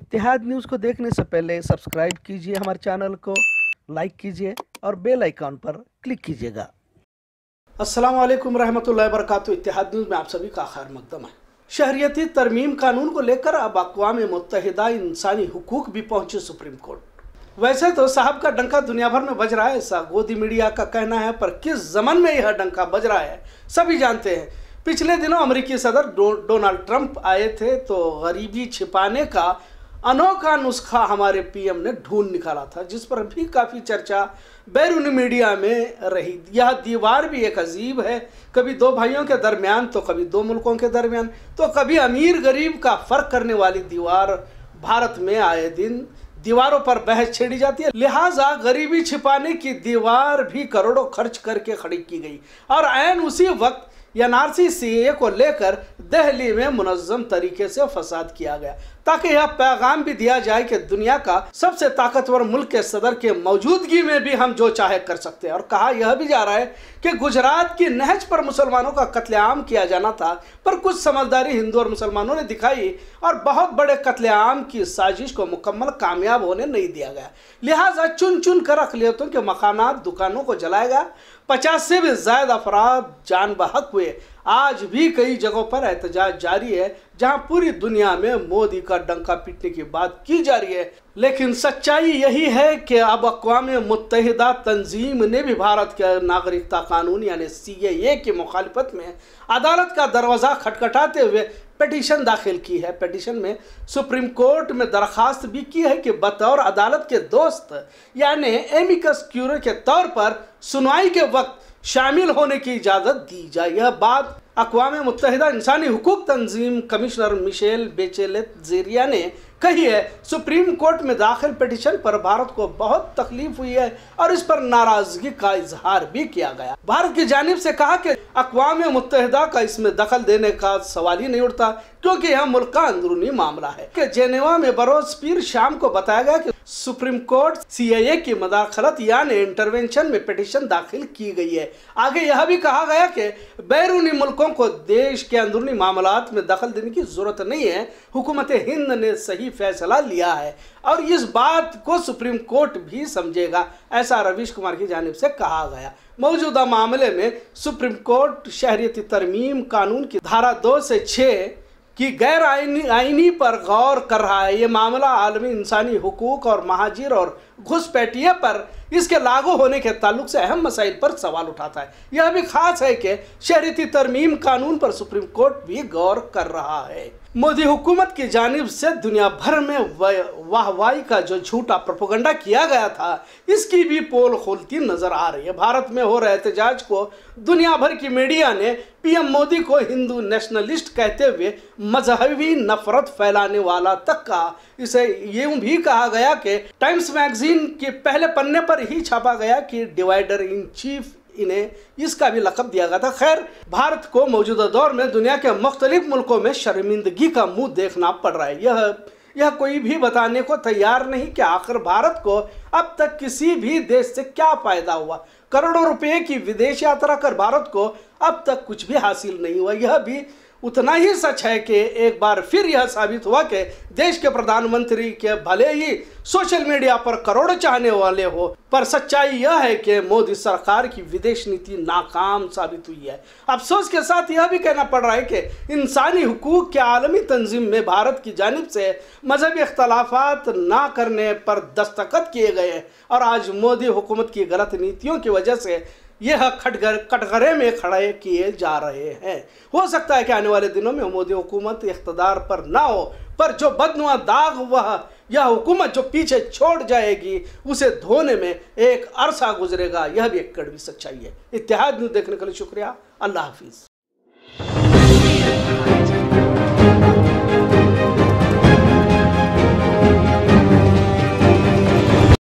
इतिहाद news को देखने से पहले सब्सक्राइब कीजिए हमारे चैनल को लाइक कीजिए और बेल आइकॉन पर क्लिक कीजिएगा असलम रहमतुल्लाहि वरकत इतिहाद न्यूज़ में आप सभी का खैर मकदम है शहरीती तरमीम कानून को लेकर अब अकवा मुतहदा इंसानी हकूक भी पहुंचे सुप्रीम कोर्ट वैसे तो साहब का डंका दुनिया भर में बज रहा है ऐसा गोदी मीडिया का कहना है पर किस जमन में यह डंका बज रहा है सभी जानते हैं पिछले दिनों अमेरिकी सदर डो, डोनाल्ड ट्रंप आए थे तो गरीबी छिपाने का अनोखा नुस्खा हमारे पीएम ने ढूंढ निकाला था जिस पर भी काफ़ी चर्चा बैरून मीडिया में रही यह दीवार भी एक अजीब है कभी दो भाइयों के दरमियान तो कभी दो मुल्कों के दरमियान तो कभी अमीर गरीब का फ़र्क करने वाली दीवार भारत में आए दिन दीवारों पर बहस छेड़ी जाती है लिहाजा गरीबी छिपाने की दीवार भी करोड़ों खर्च करके खड़ी की गई और एन उसी वक्त एनआरसी सीए को लेकर दहली में मुनजम तरीके से फसाद किया गया ताकि यह पैगाम भी दिया जाए कि दुनिया का सबसे ताकतवर मुल्क के सदर के मौजूदगी में भी हम जो चाहे कर सकते हैं और कहा यह भी जा रहा है कि गुजरात की नहज पर मुसलमानों का कत्लेआम किया जाना था पर कुछ समझदारी हिंदू और मुसलमानों ने दिखाई और बहुत बड़े कत्लेआम की साजिश को मुकम्मल कामयाब होने नहीं दिया गया लिहाजा चुन चुन कर अकलीतों के मकाना दुकानों को जलाया गया पचास से भी ज्यादा अफराद जान बहक हुए आज भी कई जगहों पर एहतजाज जारी है जहां पूरी दुनिया में मोदी का डंका पीटने की बात की जा रही है लेकिन सच्चाई यही है कि अब अकवा मुतहदा तंजीम ने भी भारत के नागरिकता कानून यानी सी ए की मुखालफत में अदालत का दरवाज़ा खटखटाते हुए पटिशन दाखिल की है पटिशन में सुप्रीम कोर्ट में दरख्वास्त भी की है कि बतौर अदालत के दोस्त यानी एमिकस क्यूरे के तौर पर सुनवाई के वक्त शामिल होने की इजाज़त दी जाए यह बात अकवाम मुतहदा इंसानी हकूक तंजीम कमिश्नर मिशेल बेचेलत जेरिया ने कही है सुप्रीम कोर्ट में दाखिल पटिशन पर भारत को बहुत तकलीफ हुई है और इस पर नाराजगी का इजहार भी किया गया भारत की जानब से कहा कि अकवाम मुतहदा का इसमें दखल देने का सवाल ही नहीं उठता क्योंकि यह मुल्क का अंदरूनी मामला है कि जेनेवा में बरोज पीर शाम को बताया गया कि सुप्रीम कोर्ट सीआईए की मदाखलत यानी इंटरवेंशन में पिटिशन दाखिल की गई है आगे यह भी कहा गया कि बैरूनी मुल्कों को देश के अंदरूनी मामला में दखल देने की ज़रूरत नहीं है हुकूमत हिंद ने सही फैसला लिया है और इस बात को सुप्रीम कोर्ट भी समझेगा ऐसा रवीश कुमार की जानब से कहा गया मौजूदा मामले में सुप्रीम कोर्ट शहरीती तरमीम कानून की धारा दो से छः कि गैर आइनी आइनी पर गौर कर रहा है ये मामला आलमी इंसानी हकूक़ और महाजिर और घुसपैठिए पर इसके लागू होने के ताल्लुक से अहम मसाइल पर सवाल उठाता है यह भी खास है कि शहरती तरमीम कानून पर सुप्रीम कोर्ट भी गौर कर रहा है मोदी हुकूमत की जानब से दुनिया भर में वाहवाही का जो झूठा प्रोपोगंडा किया गया था इसकी भी पोल खोलती नजर आ रही है भारत में हो रहे एहतजाज को दुनिया भर की मीडिया ने पीएम मोदी को हिंदू नेशनलिस्ट कहते हुए मजहबी नफरत फैलाने वाला तक कहा इसे यूं भी कहा गया कि टाइम्स मैगजीन के पहले पन्ने पर ही छापा गया कि डिवाइडर इन चीफ इन्हें इसका भी लकब दिया गया था खैर भारत को मौजूदा दौर में दुनिया के मुख्तलिफ मुल्कों में शर्मिंदगी का मुंह देखना पड़ रहा है यह यह कोई भी बताने को तैयार नहीं कि आखिर भारत को अब तक किसी भी देश से क्या फायदा हुआ करोड़ों रुपए की विदेश यात्रा कर भारत को अब तक कुछ भी हासिल नहीं हुआ यह भी उतना ही सच है कि एक बार फिर यह साबित हुआ कि देश के प्रधानमंत्री के भले ही सोशल मीडिया पर करोड़ चाहने वाले हो पर सच्चाई यह है कि मोदी सरकार की विदेश नीति नाकाम साबित हुई है अफसोस के साथ यह भी कहना पड़ रहा है कि इंसानी हकूक के आलमी तंजीम में भारत की जानब से मजहबी अख्तलाफात ना करने पर दस्तखत किए गए और आज मोदी हुकूमत की गलत नीतियों की वजह से यह खटगर कटघरे में खड़े किए जा रहे हैं हो सकता है कि आने वाले दिनों में मोदी हुकूमत इकतदार पर ना हो पर जो बदनुआ दाग वह यह हुकूमत जो पीछे छोड़ जाएगी उसे धोने में एक अरसा गुजरेगा यह भी एक कड़वी सच्चाई है इतिहाद न्यूज देखने के लिए शुक्रिया अल्लाह हाफिज़